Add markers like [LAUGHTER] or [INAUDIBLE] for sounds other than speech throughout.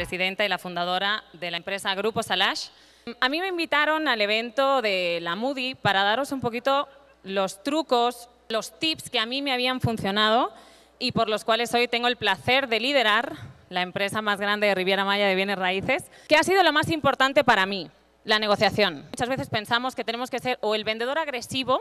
presidenta y la fundadora de la empresa Grupo Salash. A mí me invitaron al evento de la Moody para daros un poquito los trucos, los tips que a mí me habían funcionado y por los cuales hoy tengo el placer de liderar la empresa más grande de Riviera Maya de bienes raíces. que ha sido lo más importante para mí? La negociación. Muchas veces pensamos que tenemos que ser o el vendedor agresivo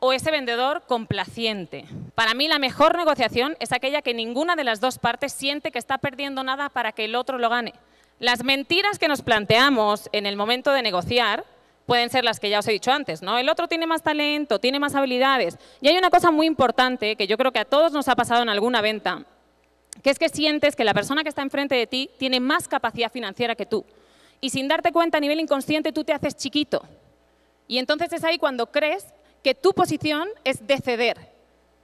o ese vendedor complaciente. Para mí la mejor negociación es aquella que ninguna de las dos partes siente que está perdiendo nada para que el otro lo gane. Las mentiras que nos planteamos en el momento de negociar pueden ser las que ya os he dicho antes, ¿no? El otro tiene más talento, tiene más habilidades. Y hay una cosa muy importante que yo creo que a todos nos ha pasado en alguna venta, que es que sientes que la persona que está enfrente de ti tiene más capacidad financiera que tú. Y sin darte cuenta a nivel inconsciente tú te haces chiquito. Y entonces es ahí cuando crees que tu posición es de ceder,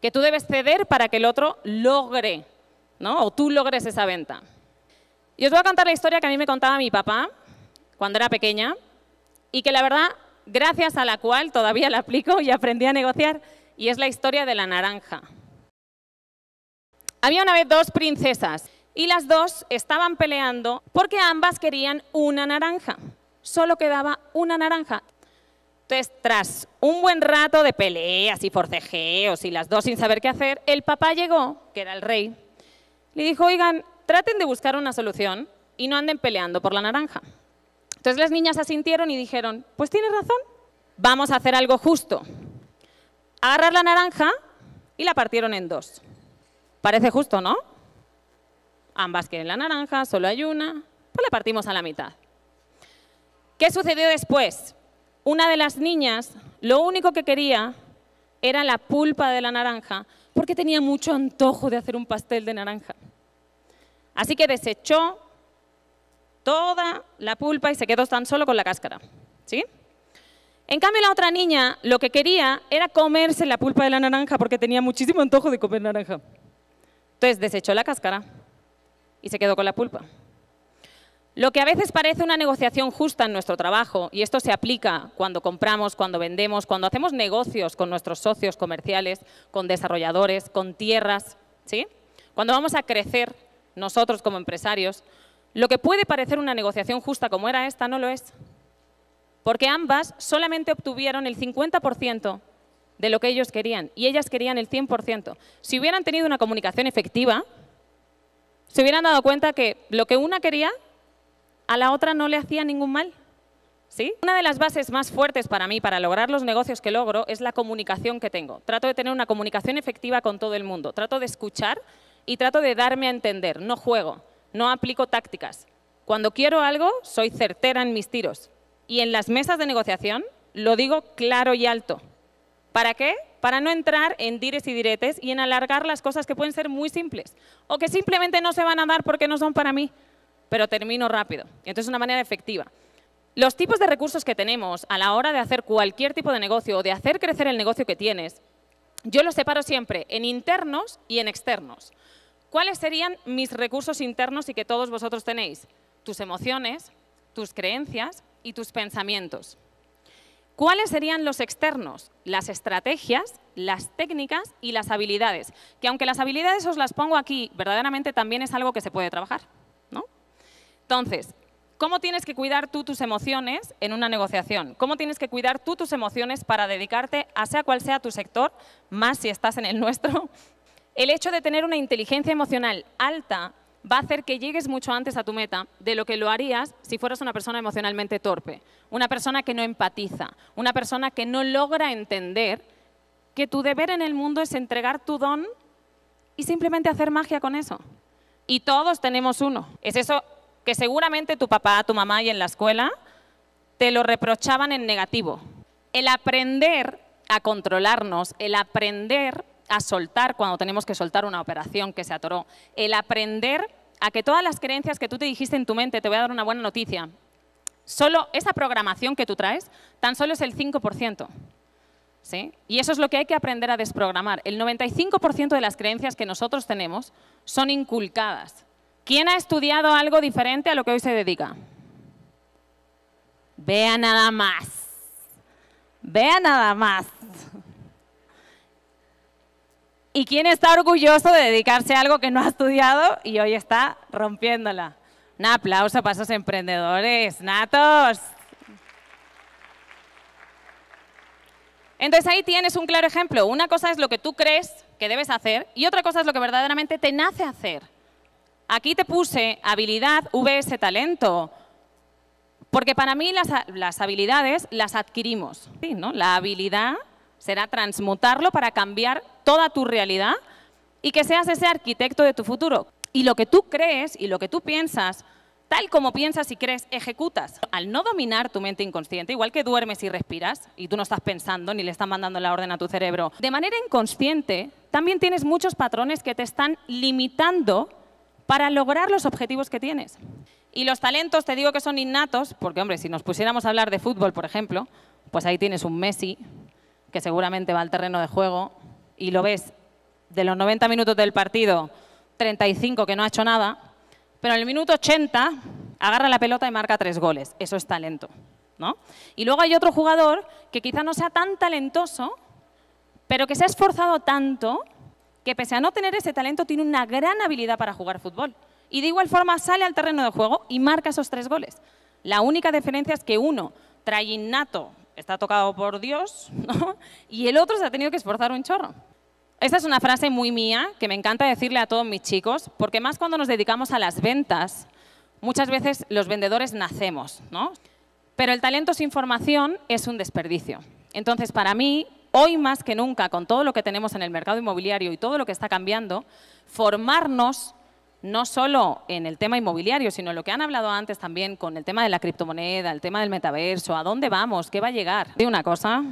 que tú debes ceder para que el otro logre, ¿no? O tú logres esa venta. Y os voy a contar la historia que a mí me contaba mi papá cuando era pequeña y que la verdad, gracias a la cual todavía la aplico y aprendí a negociar, y es la historia de la naranja. Había una vez dos princesas y las dos estaban peleando porque ambas querían una naranja. Solo quedaba una naranja entonces, tras un buen rato de peleas y forcejeos y las dos sin saber qué hacer, el papá llegó, que era el rey, le dijo, oigan, traten de buscar una solución y no anden peleando por la naranja. Entonces las niñas asintieron y dijeron, pues tienes razón, vamos a hacer algo justo. Agarrar la naranja y la partieron en dos. Parece justo, ¿no? Ambas quieren la naranja, solo hay una, pues la partimos a la mitad. ¿Qué sucedió después? una de las niñas lo único que quería era la pulpa de la naranja, porque tenía mucho antojo de hacer un pastel de naranja. Así que desechó toda la pulpa y se quedó tan solo con la cáscara. ¿Sí? En cambio, la otra niña lo que quería era comerse la pulpa de la naranja porque tenía muchísimo antojo de comer naranja. Entonces desechó la cáscara y se quedó con la pulpa. Lo que a veces parece una negociación justa en nuestro trabajo, y esto se aplica cuando compramos, cuando vendemos, cuando hacemos negocios con nuestros socios comerciales, con desarrolladores, con tierras, ¿sí? cuando vamos a crecer nosotros como empresarios, lo que puede parecer una negociación justa como era esta no lo es, porque ambas solamente obtuvieron el 50% de lo que ellos querían y ellas querían el 100%. Si hubieran tenido una comunicación efectiva, se hubieran dado cuenta que lo que una quería a la otra no le hacía ningún mal. ¿Sí? Una de las bases más fuertes para mí para lograr los negocios que logro es la comunicación que tengo. Trato de tener una comunicación efectiva con todo el mundo, trato de escuchar y trato de darme a entender, no juego, no aplico tácticas. Cuando quiero algo, soy certera en mis tiros. Y en las mesas de negociación lo digo claro y alto. ¿Para qué? Para no entrar en dires y diretes y en alargar las cosas que pueden ser muy simples o que simplemente no se van a dar porque no son para mí pero termino rápido. y Entonces es una manera efectiva. Los tipos de recursos que tenemos a la hora de hacer cualquier tipo de negocio o de hacer crecer el negocio que tienes, yo los separo siempre en internos y en externos. ¿Cuáles serían mis recursos internos y que todos vosotros tenéis? Tus emociones, tus creencias y tus pensamientos. ¿Cuáles serían los externos? Las estrategias, las técnicas y las habilidades. Que aunque las habilidades os las pongo aquí, verdaderamente también es algo que se puede trabajar. Entonces, ¿cómo tienes que cuidar tú tus emociones en una negociación? ¿Cómo tienes que cuidar tú tus emociones para dedicarte a sea cual sea tu sector, más si estás en el [LAUGHS] nuestro? El hecho de tener una inteligencia emocional alta va a hacer que llegues mucho antes a tu meta de lo que lo harías si fueras una persona emocionalmente torpe, una persona que no empatiza, una persona que no logra entender que tu deber en el mundo es entregar tu don y simplemente hacer magia con eso. Y todos tenemos uno. Es eso que seguramente tu papá, tu mamá y en la escuela te lo reprochaban en negativo. El aprender a controlarnos, el aprender a soltar cuando tenemos que soltar una operación que se atoró, el aprender a que todas las creencias que tú te dijiste en tu mente, te voy a dar una buena noticia, solo esa programación que tú traes, tan solo es el 5%. ¿sí? Y eso es lo que hay que aprender a desprogramar. El 95% de las creencias que nosotros tenemos son inculcadas. ¿Quién ha estudiado algo diferente a lo que hoy se dedica? Vea nada más. Vea nada más. ¿Y quién está orgulloso de dedicarse a algo que no ha estudiado y hoy está rompiéndola? Un aplauso para esos emprendedores, natos. Entonces ahí tienes un claro ejemplo. Una cosa es lo que tú crees que debes hacer y otra cosa es lo que verdaderamente te nace hacer. Aquí te puse habilidad VS talento, porque para mí las, habilidades las adquirimos. ¿sí, no? La habilidad será transmutarlo para cambiar toda tu realidad y que seas ese arquitecto de tu futuro. Y lo que tú crees y lo que tú piensas, tal como piensas y crees, ejecutas. Al no dominar tu mente inconsciente, igual que duermes y respiras, y tú no estás pensando ni le estás mandando la orden a tu cerebro, de manera inconsciente también tienes muchos patrones que te están limitando para lograr los objetivos que tienes. Y los talentos te digo que son innatos, porque hombre, si nos pusiéramos a hablar de fútbol, por ejemplo, pues ahí tienes un Messi que seguramente va al terreno de juego y lo ves de los 90 minutos del partido, 35 que no ha hecho nada, pero en el minuto 80 agarra la pelota y marca tres goles. Eso es talento. ¿no? Y luego hay otro jugador que quizá no sea tan talentoso, pero que se ha esforzado tanto que pese a no tener ese talento tiene una gran habilidad para jugar fútbol. Y de igual forma sale al terreno de juego y marca esos tres goles. La única diferencia es que uno trae innato, está tocado por Dios, [LAUGHS] y el otro se ha tenido que esforzar un chorro. Esta es una frase muy mía que me encanta decirle a todos mis chicos, porque más cuando nos dedicamos a las ventas, muchas veces los vendedores nacemos, Pero el talento sin formación es un desperdicio. Entonces, para mí, hoy más que nunca, con todo lo que tenemos en el mercado inmobiliario y todo lo que está cambiando, formarnos no solo en el tema inmobiliario, sino en lo que han hablado antes también con el tema de la criptomoneda, el tema del metaverso, a dónde vamos, qué va a llegar. De una cosa,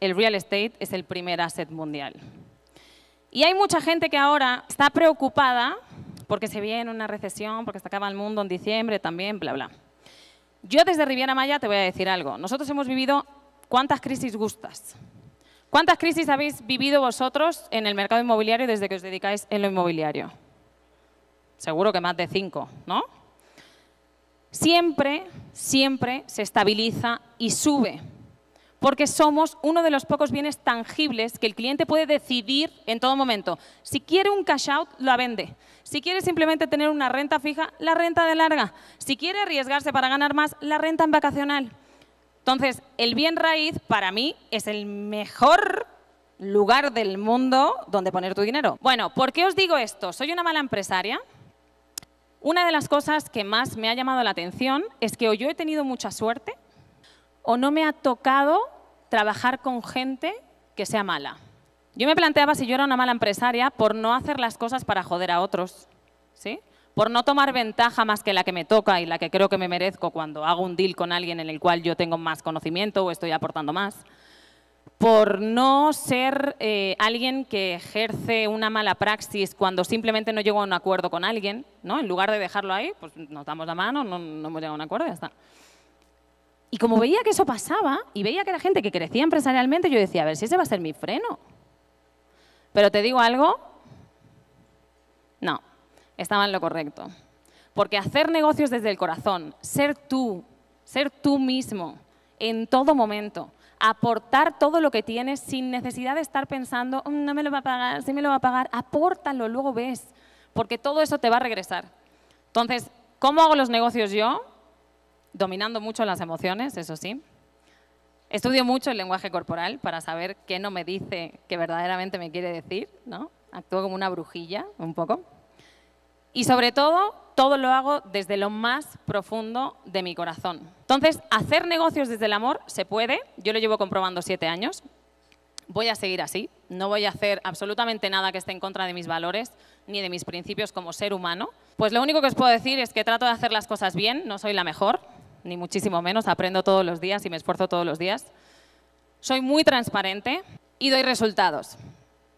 el real estate es el primer asset mundial. Y hay mucha gente que ahora está preocupada porque se viene una recesión, porque se acaba el mundo en diciembre también, bla, bla. Yo desde Riviera Maya te voy a decir algo. Nosotros hemos vivido cuántas crisis gustas. ¿Cuántas crisis habéis vivido vosotros en el mercado inmobiliario desde que os dedicáis en lo inmobiliario? Seguro que más de cinco, ¿no? Siempre, siempre se estabiliza y sube, porque somos uno de los pocos bienes tangibles que el cliente puede decidir en todo momento. Si quiere un cash out, la vende. Si quiere simplemente tener una renta fija, la renta de larga. Si quiere arriesgarse para ganar más, la renta en vacacional. Entonces, el bien raíz para mí es el mejor lugar del mundo donde poner tu dinero. Bueno, ¿por qué os digo esto? Soy una mala empresaria. Una de las cosas que más me ha llamado la atención es que o yo he tenido mucha suerte o no me ha tocado trabajar con gente que sea mala. Yo me planteaba si yo era una mala empresaria por no hacer las cosas para joder a otros, ¿sí? por no tomar ventaja más que la que me toca y la que creo que me merezco cuando hago un deal con alguien en el cual yo tengo más conocimiento o estoy aportando más, por no ser eh, alguien que ejerce una mala praxis cuando simplemente no llego a un acuerdo con alguien, ¿no? En lugar de dejarlo ahí, pues nos damos la mano, no, no hemos llegado a un acuerdo y ya está. Y como veía que eso pasaba y veía que era gente que crecía empresarialmente, yo decía, a ver si ese va a ser mi freno. Pero te digo algo, no, estaba en lo correcto. Porque hacer negocios desde el corazón, ser tú, ser tú mismo en todo momento, aportar todo lo que tienes sin necesidad de estar pensando, mm, no me lo va a pagar, sí me lo va a pagar, apórtalo, luego ves, porque todo eso te va a regresar. Entonces, ¿cómo hago los negocios yo? Dominando mucho las emociones, eso sí. Estudio mucho el lenguaje corporal para saber qué no me dice que verdaderamente me quiere decir, ¿no? Actúo como una brujilla, un poco. Y sobre todo, todo lo hago desde lo más profundo de mi corazón. Entonces, hacer negocios desde el amor se puede. Yo lo llevo comprobando siete años. Voy a seguir así. No voy a hacer absolutamente nada que esté en contra de mis valores ni de mis principios como ser humano. Pues lo único que os puedo decir es que trato de hacer las cosas bien. No soy la mejor, ni muchísimo menos. Aprendo todos los días y me esfuerzo todos los días. Soy muy transparente y doy resultados.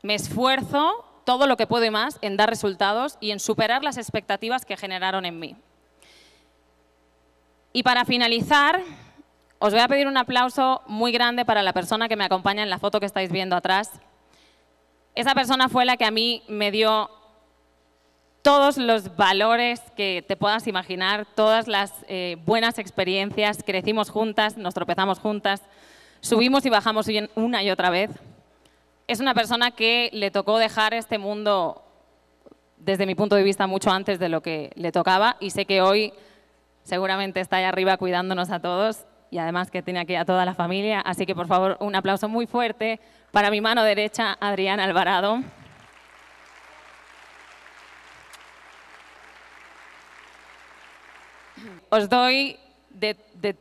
Me esfuerzo todo lo que puedo más en dar resultados y en superar las expectativas que generaron en mí. Y para finalizar, os voy a pedir un aplauso muy grande para la persona que me acompaña en la foto que estáis viendo atrás. Esa persona fue la que a mí me dio todos los valores que te puedas imaginar, todas las eh, buenas experiencias, crecimos juntas, nos tropezamos juntas, subimos y bajamos una y otra vez es una persona que le tocó dejar este mundo, desde mi punto de vista, mucho antes de lo que le tocaba y sé que hoy seguramente está ahí arriba cuidándonos a todos y además que tiene aquí a toda la familia. Así que, por favor, un aplauso muy fuerte para mi mano derecha, Adrián Alvarado. Os doy de,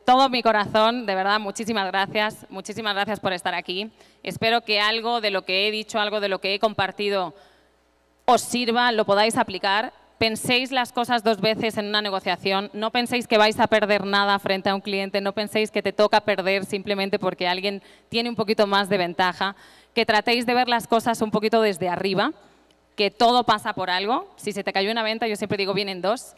todo mi corazón, de verdad, muchísimas gracias, muchísimas gracias por estar aquí. Espero que algo de lo que he dicho, algo de lo que he compartido os sirva, lo podáis aplicar. Penséis las cosas dos veces en una negociación, no penséis que vais a perder nada frente a un cliente, no penséis que te toca perder simplemente porque alguien tiene un poquito más de ventaja, que tratéis de ver las cosas un poquito desde arriba, que todo pasa por algo. Si se te cayó una venta, yo siempre digo vienen dos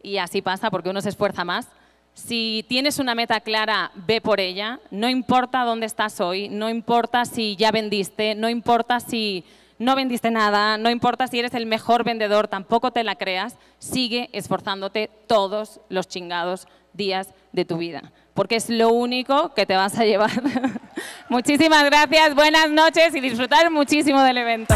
y así pasa porque uno se esfuerza más si tienes una meta clara, ve por ella. No importa dónde estás hoy, no importa si ya vendiste, no importa si no vendiste nada, no importa si eres el mejor vendedor, tampoco te la creas. Sigue esforzándote todos los chingados días de tu vida, porque es lo único que te vas a llevar. [LAUGHS] Muchísimas gracias, buenas noches y disfrutar muchísimo del evento.